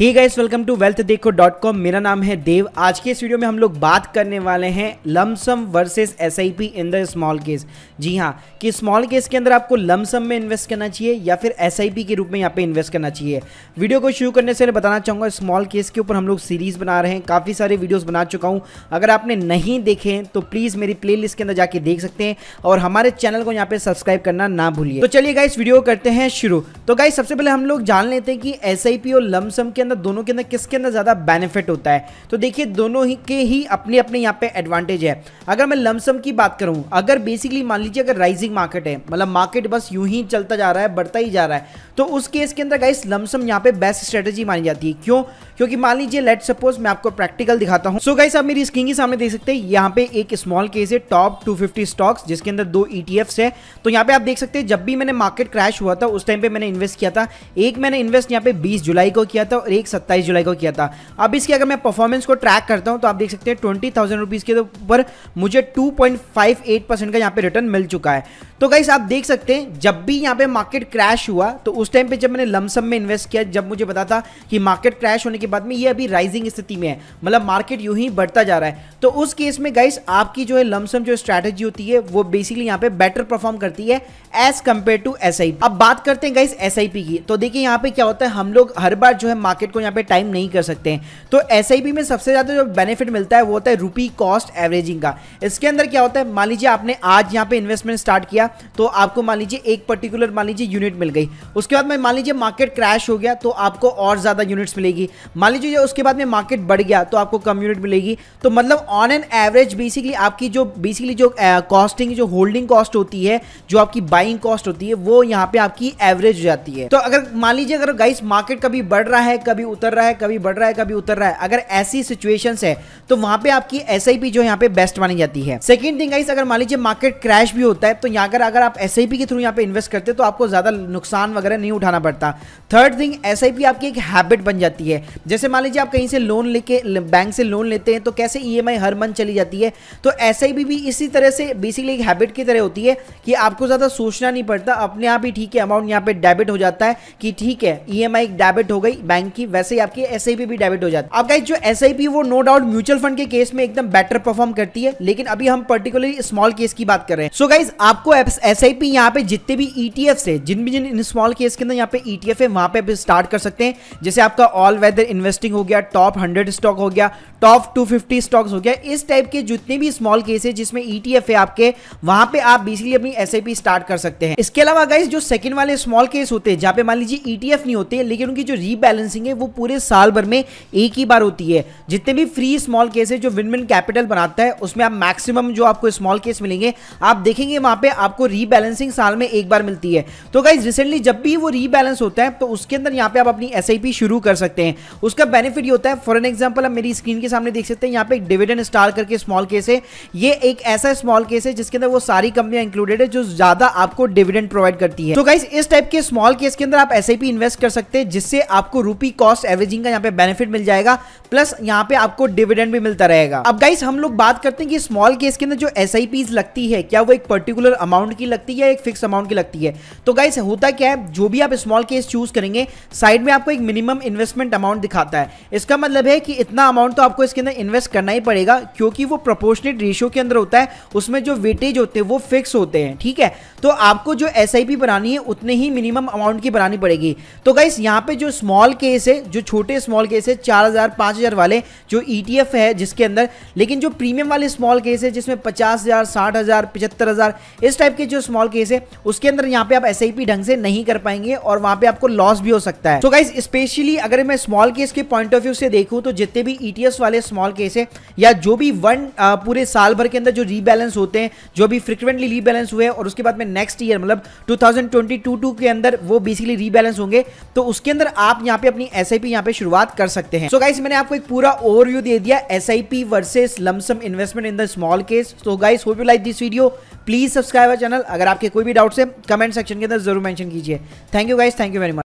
he guys welcome to wealth Dekho dot com मेरा नाम है देव आज के इस वीडियो में हम लोग बात करने वाले हैं lump sum versus S I P in the smallcase जी हाँ कि स्मॉल केस के अंदर आपको लमसम में इन्वेस्ट करना चाहिए या फिर एस आई पी के रूप में यहाँ पे इन्वेस्ट करना चाहिए वीडियो को शुरू करने से मैं बताना चाहूँगा स्मॉल केस के ऊपर हम लोग सीरीज़ बना रहे हैं काफ़ी सारे वीडियोज़ बना चुका हूँ अगर आपने नहीं देखे तो प्लीज़ मेरी प्ले लिस्ट के अंदर जाके देख सकते हैं और हमारे चैनल को यहाँ पे सब्सक्राइब करना ना भूलिए तो चलिए गाइस वीडियो करते हैं शुरू तो गाइस सबसे पहले हम लोग जान लेते हैं कि एस आई पी और लमसम के अंदर दोनों के अंदर किसके अंदर ज़्यादा बेनिफिट होता है तो देखिए दोनों ही के ही अपने अपने यहाँ पे एडवांटेज है अगर मैं लमसम की बात करूँ अगर बेसिकली मान लीजिए अगर राइजिंग मार्केट है मतलब मार्केट बस यूं ही चलता जा रहा है बढ़ता ही जा रहा है तो उस केस के अंदर गाइस लमसम यहाँ पे बेस्ट स्ट्रेटेजी मानी जाती है क्यों क्योंकि मान लीजिए लेट सपोज मैं आपको प्रैक्टिकल दिखाता हूँ सो गाइस आप मेरी स्क्रीन के सामने देख सकते हैं यहाँ पे एक स्मॉल केस है टॉप 250 स्टॉक्स जिसके अंदर दो ईटीएफ्स e है तो यहाँ पे आप देख सकते हैं जब भी मैंने मार्केट क्रैश हुआ था उस टाइम पे मैंने इन्वेस्ट किया था एक मैंने इन्वेस्ट यहाँ पे बीस जुलाई को किया था और लीक सत्ताईस जुलाई को किया था अब इसकी अगर मैं परफॉर्मेंस को ट्रैक करता हूँ तो आप देख सकते हैं ट्वेंटी थाउजेंड रुपीज़ के ऊपर मुझे two point five eight percent का यहाँ पे रिटर्न मिल चुका है तो गाइस आप देख सकते हैं जब भी यहाँ पे मार्केट क्रैश हुआ तो उस टाइम पे जब मैंने लमसम में इन्वेस्ट किया जब मुझे पता था कि मार्केट क्रैश होने के बाद में ये अभी राइजिंग स्थिति में है मतलब मार्केट यूं ही बढ़ता जा रहा है तो उस केस में गाइस आपकी जो है लमसम जो स्ट्रैटेजी होती है वो बेसिकली यहाँ पे बेटर परफॉर्म करती है एज कंपेयर टू एस अब बात करते हैं गाइस एस की तो देखिए यहाँ पे क्या होता है हम लोग हर बार जो है मार्केट मार्केट को यहाँ पे टाइम नहीं कर सकते हैं तो एस में सबसे ज़्यादा जो बेनिफिट मिलता है वो होता है रुपी कॉस्ट एवरेजिंग का इसके अंदर क्या होता है मान लीजिए आपने आज यहाँ पे इन्वेस्टमेंट स्टार्ट किया तो आपको मान लीजिए एक पर्टिकुलर मान लीजिए यूनिट मिल गई उसके बाद में मान लीजिए मार्केट क्रैश हो गया तो आपको और ज़्यादा यूनिट्स मिलेगी मान लीजिए उसके बाद में मार्केट बढ़ गया तो आपको कम यूनिट मिलेगी तो मतलब ऑन एन एवरेज बेसिकली आपकी जो बेसिकली जो कॉस्टिंग जो होल्डिंग कॉस्ट होती है जो आपकी बाइंग कॉस्ट होती है वो यहाँ पे आपकी एवरेज हो जाती है तो अगर मान लीजिए अगर गाइस मार्केट कभी बढ़ रहा है कभी उतर रहा है कभी बढ़ रहा है कभी उतर रहा है अगर ऐसी सिचुएशन है तो वहां पे आपकी एस जो यहाँ पे बेस्ट मानी जाती है सेकेंड थिंग अगर मान लीजिए मार्केट क्रैश भी होता है तो यहाँ अगर अगर आप एस के थ्रू यहाँ पे इन्वेस्ट करते तो आपको ज्यादा नुकसान वगैरह नहीं उठाना पड़ता थर्ड थिंग एस आपकी एक हैबिट बन जाती है जैसे मान लीजिए आप कहीं से लोन लेके बैंक से लोन लेते हैं तो कैसे ई e हर मंथ चली जाती है तो एस भी इसी तरह से बेसिकली एक हैबिट की तरह होती है कि आपको ज़्यादा सोचना नहीं पड़ता अपने आप ही ठीक है अमाउंट यहाँ पे डेबिट हो जाता है कि ठीक है ई e एक डेबिट हो गई बैंक आपकी वैसे ही आपकी एस भी डेबिट हो जाती है आपका जो एस वो नो डाउट म्यूचुअल फंड के केस में एकदम बेटर परफॉर्म करती है लेकिन अभी हम पर्टिकुलरली स्मॉल केस की बात कर रहे हैं सो so गाइज आपको एस आई पी यहाँ पे जितने भी ईटीएफ e है जिन भी जिन स्मॉल केस के अंदर यहाँ पे ईटीएफ e है वहां पे आप स्टार्ट कर सकते हैं जैसे आपका ऑल वेदर इन्वेस्टिंग हो गया टॉप हंड्रेड स्टॉक हो गया टॉप टू फिफ्टी स्टॉक्स हो गया इस टाइप के जितने भी स्मॉल केस है जिसमें ईटीएफ e है आपके वहां पे आप बेसिकली अपनी एस स्टार्ट कर सकते हैं इसके अलावा गाइज जो सेकंड वाले स्मॉल केस होते हैं जहां पे मान लीजिए ईटीएफ नहीं होते लेकिन उनकी जो रीबैलेंसिंग होंगे वो पूरे साल भर में एक ही बार होती है जितने भी फ्री स्मॉल केस है जो विनमिन कैपिटल बनाता है उसमें आप मैक्सिमम जो आपको स्मॉल केस मिलेंगे आप देखेंगे वहां पे आपको रीबैलेंसिंग साल में एक बार मिलती है तो गाइज रिसेंटली जब भी वो रीबैलेंस होता है तो उसके अंदर यहाँ पे आप अपनी एस शुरू कर सकते हैं उसका बेनिफिट ये होता है फॉर एन एग्जाम्पल आप मेरी स्क्रीन के सामने देख सकते हैं यहाँ पे एक डिविडेंड स्टार करके स्मॉल केस है ये एक ऐसा स्मॉल केस है जिसके अंदर वो सारी कंपनियां इंक्लूडेड है जो ज्यादा आपको डिविडेंड प्रोवाइड करती है तो गाइज इस टाइप के स्मॉल केस के अंदर आप एस इन्वेस्ट कर सकते हैं जिससे आपको रूपी कॉस्ट एवरेजिंग का यहाँ पे बेनिफिट मिल जाएगा प्लस यहाँ पे आपको डिविडेंड भी मिलता रहेगा अब गाइस हम लोग बात करते हैं कि स्मॉल केस के अंदर जो एस लगती है क्या वो एक पर्टिकुलर अमाउंट की लगती है या एक फिक्स अमाउंट की लगती है तो गाइस होता क्या है जो भी आप स्मॉल केस चूज करेंगे साइड में आपको एक मिनिमम इन्वेस्टमेंट अमाउंट दिखाता है इसका मतलब है कि इतना अमाउंट तो आपको इसके अंदर इन्वेस्ट करना ही पड़ेगा क्योंकि वो प्रोपोर्शनेट रेशियो के अंदर होता है उसमें जो वेटेज होते हैं वो फिक्स होते हैं ठीक है तो आपको जो एस बनानी है उतने ही मिनिमम अमाउंट की बनानी पड़ेगी तो गाइस यहाँ पे जो स्मॉल केस से जो छोटे स्मॉल केस है चार हज़ार पांच हज़ार वाले जो ई e है जिसके अंदर लेकिन जो प्रीमियम वाले स्मॉल केस है जिसमें पचास हज़ार साठ हज़ार पिछहत्तर हज़ार इस टाइप के जो स्मॉल केस है उसके अंदर यहाँ पे आप एस ढंग से नहीं कर पाएंगे और वहां पे आपको लॉस भी हो सकता है तो गाइज स्पेशली अगर मैं स्मॉल केस के पॉइंट ऑफ व्यू से देखूँ तो जितने भी ई e वाले स्मॉल केस है या जो भी वन पूरे साल भर के अंदर जो रीबैलेंस होते हैं जो भी फ्रिक्वेंटली रीबैलेंस हुए और उसके बाद में नेक्स्ट ईयर मतलब टू के अंदर वो बेसिकली रीबैलेंस होंगे तो उसके अंदर आप यहाँ पे अपनी एस यहाँ पे शुरुआत कर सकते हैं सो so गाइस मैंने आपको एक पूरा ओवरव्यू दे दिया S I P versus lump sum investment in the smallcase so guys hope you like this video please subscribe channel अगर आपके कोई भी डाउट्स है कमेंट सेक्शन के अंदर जरूर मेंशन कीजिए thank you guys thank you very much